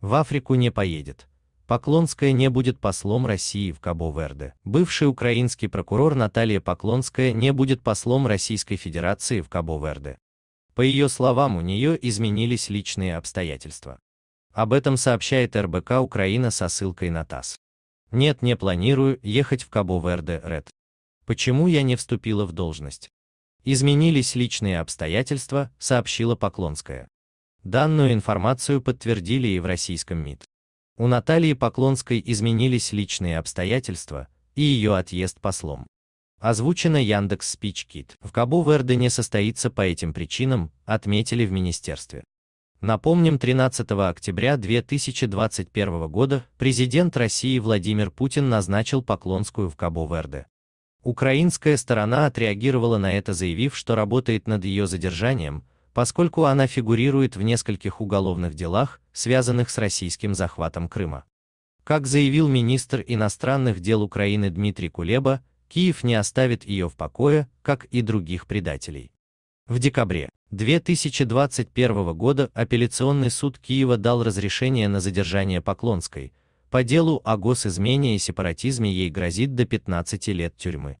в Африку не поедет. Поклонская не будет послом России в Кабо-Верде. Бывший украинский прокурор Наталья Поклонская не будет послом Российской Федерации в Кабо-Верде. По ее словам, у нее изменились личные обстоятельства. Об этом сообщает РБК Украина со ссылкой на ТАСС. Нет, не планирую ехать в Кабо-Верде, Ред. Почему я не вступила в должность? Изменились личные обстоятельства, сообщила Поклонская. Данную информацию подтвердили и в российском МИД. У Натальи Поклонской изменились личные обстоятельства и ее отъезд послом. Озвучено Яндекс Спичкит. В Кабу-Верде не состоится по этим причинам, отметили в министерстве. Напомним, 13 октября 2021 года президент России Владимир Путин назначил Поклонскую в Кабо-Верде. Украинская сторона отреагировала на это, заявив, что работает над ее задержанием, поскольку она фигурирует в нескольких уголовных делах, связанных с российским захватом Крыма. Как заявил министр иностранных дел Украины Дмитрий Кулеба, Киев не оставит ее в покое, как и других предателей. В декабре 2021 года апелляционный суд Киева дал разрешение на задержание Поклонской, по делу о госизмене и сепаратизме ей грозит до 15 лет тюрьмы.